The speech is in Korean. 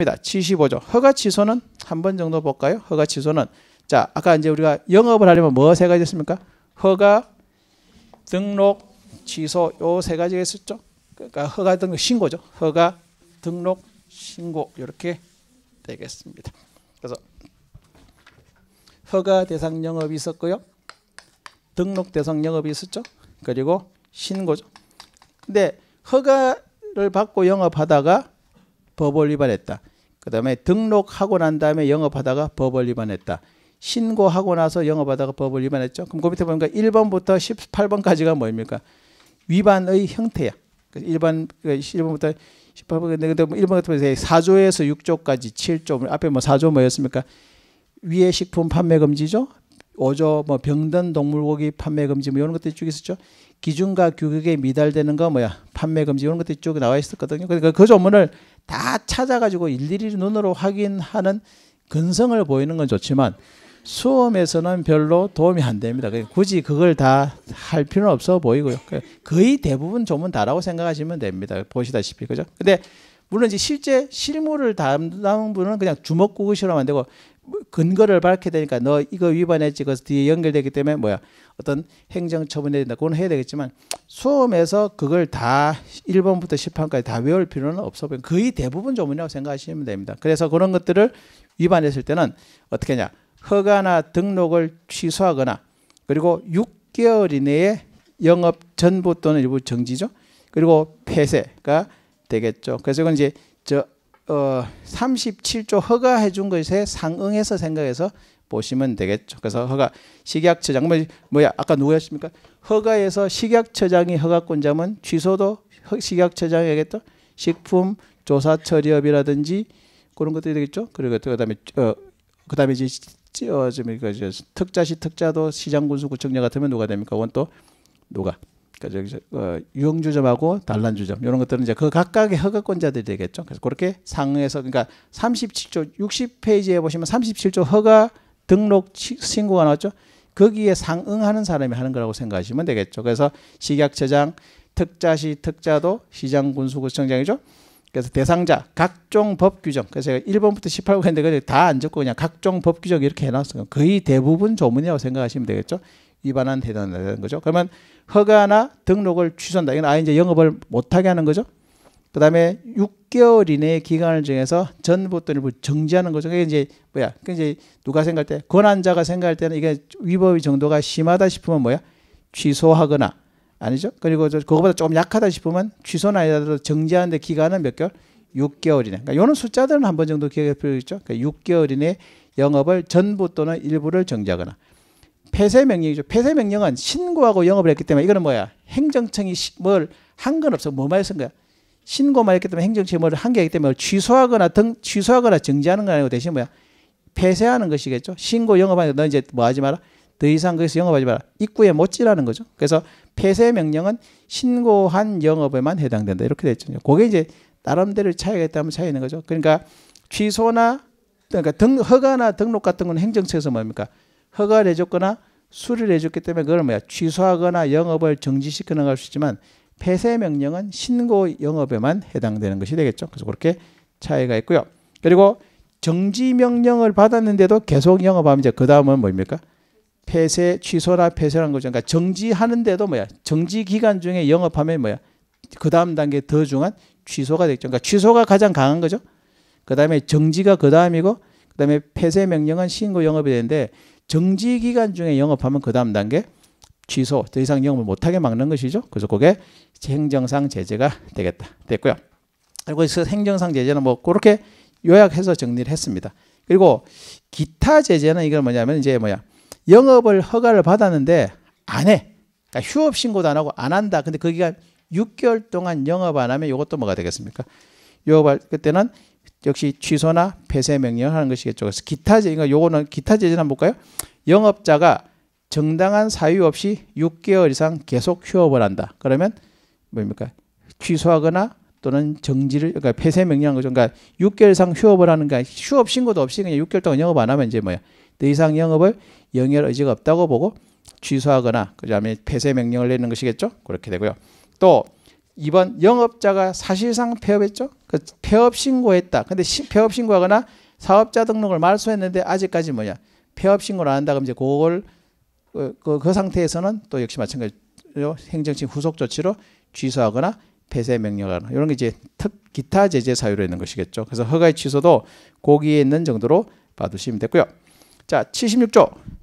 입니다. 75조. 허가 취소는 한번 정도 볼까요? 허가 취소는 자, 아까 이제 우리가 영업을 하려면 뭐 세 가지 있습니까? 허가, 등록, 취소 요 세 가지가 있었죠. 그러니까 허가 등록 신고죠. 허가, 등록, 신고 이렇게 되겠습니다. 그래서 허가 대상 영업이 있었고요. 등록 대상 영업이 있었죠. 그리고 신고죠. 근데 허가를 받고 영업하다가 법을 위반했다. 그 다음에 등록하고 난 다음에 영업하다가 법을 위반했다. 신고하고 나서 영업하다가 법을 위반했죠. 그럼 그 밑에 보니까 1번부터 18번까지가 뭡니까? 위반의 형태야. 1번, 1번부터 18번, 근데 1번 같은 경우에 4조에서 6조까지 7조, 앞에 뭐 4조 뭐였습니까? 위에 식품 판매 금지죠. 5조 뭐 병든 동물고기 판매 금지 뭐 이런 것들이 쭉 있었죠. 기준과 규격에 미달되는 거 뭐야? 판매 금지 이런 것들이 쭉 나와 있었거든요. 그러니까 그 조문을 다 찾아가지고 일일이 눈으로 확인하는 근성을 보이는 건 좋지만 수험에서는 별로 도움이 안 됩니다. 그러니까 굳이 그걸 다 할 필요는 없어 보이고요. 그 거의 대부분 조문 다라고 생각하시면 됩니다. 보시다시피 그죠? 근데 물론 이제 실제 실무를 담당 분은 그냥 주먹구구시로 하면 되고 뭐 근거를 밝혀야 되니까 너 이거 위반했지 그래서 뒤에 연결되기 때문에 뭐야 어떤 행정 처분해야 된다 그건 해야 되겠지만 수험에서 그걸 다 1번부터 10판까지 다 외울 필요는 없어 보여 거의 대부분 조문이라고 생각하시면 됩니다 그래서 그런 것들을 위반했을 때는 어떻게 하냐 허가나 등록을 취소하거나 그리고 6개월 이내에 영업 전부 또는 일부 정지죠 그리고 폐쇄가 되겠죠 그래서 이건 이제 저 어, 37조 허가해 준 것에 상응해서 생각해서 보시면 되겠죠. 그래서 허가 식약처장 뭐, 뭐야 아까 누구였습니까? 허가에서 식약처장이 허가권자면 취소도 식약처장이 하겠다. 식품 조사 처리업이라든지 그런 것들이 되겠죠. 그리고 그다음에 어, 그다음에 이제 어, 좀, 그, 특자시 특자도 시장군수구청장 같으면 누가 됩니까? 원또 누가? 거죠. 그러니까 어, 유형주점하고 단란주점 이런 것들은 이제 그 각각의 허가권자들이 되겠죠. 그래서 그렇게 상에서 그러니까 37조 60페이지에 보시면 37조 허가 등록 신고가 나왔죠. 거기에 상응하는 사람이 하는 거라고 생각하시면 되겠죠. 그래서 식약처장, 특자시 특자도 시장군수구청장이죠. 그래서 대상자 각종 법 규정 그래서 제가 1번부터 18번인데 다안 적고 그냥 각종 법 규정 이렇게 해놨어요. 거의 대부분 조문이라고 생각하시면 되겠죠. 위반한 대단하다는 거죠. 그러면 허가나 등록을 취소한다. 이건 아예 이제 영업을 못하게 하는 거죠. 그 다음에 6개월 이내의 기간을 정해서 전부 또는 일부 정지하는 거죠. 그게 이제 뭐야? 그 이제 누가 생각할 때 권한자가 생각할 때는 이게 위법의 정도가 심하다 싶으면 뭐야? 취소하거나 아니죠? 그리고 그거보다 조금 약하다 싶으면 취소나 아니라도 정지하는데 기간은 몇 개월? 6개월 이내. 그러니까 요런 숫자들은 한 번 정도 기억해 필요 있죠. 그러니까 6개월 이내 영업을 전부 또는 일부를 정지하거나 폐쇄 명령이죠. 폐쇄 명령은 신고하고 영업을 했기 때문에 이거는 뭐야? 행정청이 뭘 한 건 없어. 뭐만 했은 거야? 신고만 했기 때문에 행정청이 뭘 한 게 있기 때문에 취소하거나 등 취소하거나 정지하는 건 아니고 대신 뭐야? 폐쇄하는 것이겠죠. 신고 영업하는데 너 이제 뭐 하지 마라. 더 이상 거기서 영업하지 마라. 입구에 못 지라는 거죠. 그래서 폐쇄 명령은 신고한 영업에만 해당된다. 이렇게 됐죠. 그게 이제 나름대로 차이가 있다면 차이 있는 거죠. 그러니까 취소나 그러니까 등, 허가나 등록 같은 건행정청에서 뭡니까? 허가를 해줬거나 수리를 해줬기 때문에 그걸 뭐야 취소하거나 영업을 정지시켜 나갈 수 있지만 폐쇄 명령은 신고 영업에만 해당되는 것이 되겠죠. 그래서 그렇게 차이가 있고요. 그리고 정지 명령을 받았는데도 계속 영업하면 이제 그 다음은 뭡니까? 폐쇄 취소나 폐쇄라는 거죠. 그러니까 정지하는데도 뭐야 정지 기간 중에 영업하면 뭐야 그 다음 단계 더 중한 취소가 되죠 그러니까 취소가 가장 강한 거죠. 그 다음에 정지가 그 다음이고 그 다음에 폐쇄 명령은 신고 영업이 되는데 정지 기간 중에 영업하면 그 다음 단계 취소, 더 이상 영업을 못하게 막는 것이죠. 그래서 그게 행정상 제재가 되겠다. 됐고요. 그리고 그 행정상 제재는 뭐 그렇게 요약해서 정리를 했습니다. 그리고 기타 제재는 이걸 뭐냐면 이제 뭐야 영업을 허가를 받았는데 안 해. 그러니까 휴업 신고도 안 하고 안 한다. 근데 거기가 그 6개월 동안 영업 안 하면 이것도 뭐가 되겠습니까? 영업할 그때는 역시 취소나 폐쇄 명령하는 것이겠죠. 그래서 기타 제재, 그러니까 요거는 기타 제재 한번 볼까요? 영업자가 정당한 사유 없이 6개월 이상 계속 휴업을 한다. 그러면 뭡니까? 취소하거나 또는 정지를 그러니까 폐쇄 명령한 거죠. 그러니까 6개월 이상 휴업을 하는 거 휴업 신고도 없이 그냥 6개월 동안 영업 안 하면 이제 뭐야? 더 이상 영업을 영열 의지가 없다고 보고 취소하거나 그다음에 폐쇄 명령을 내는 것이겠죠. 그렇게 되고요. 또 이번 영업자가 사실상 폐업했죠. 그 폐업 신고했다. 근데 시, 폐업 신고하거나 사업자 등록을 말소했는데 아직까지 뭐냐 폐업 신고를 안 한다 그럼 이제 그걸 그, 그, 그 상태에서는 또 역시 마찬가지로 행정청 후속 조치로 취소하거나 폐쇄 명령하는 이런 게 이제 특 기타 제재 사유로 있는 것이겠죠. 그래서 허가의 취소도 고기에 있는 정도로 봐두시면 됐고요. 자, 76조